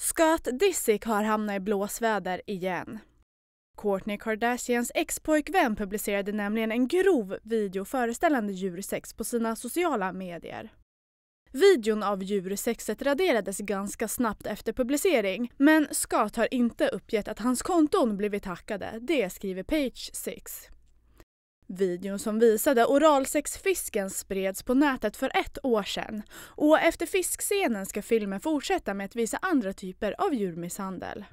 Scott Disick har hamnat i blåsväder igen. Kourtney Kardashians ex-pojkvän publicerade nämligen en grov video föreställande djursex på sina sociala medier. Videon av djursexet raderades ganska snabbt efter publicering men Scott har inte uppgett att hans konton blivit hackade, det skriver Page 6. Videon som visade oralsexfisken spreds på nätet för ett år sedan och efter fiskscenen ska filmen fortsätta med att visa andra typer av djurmisshandel.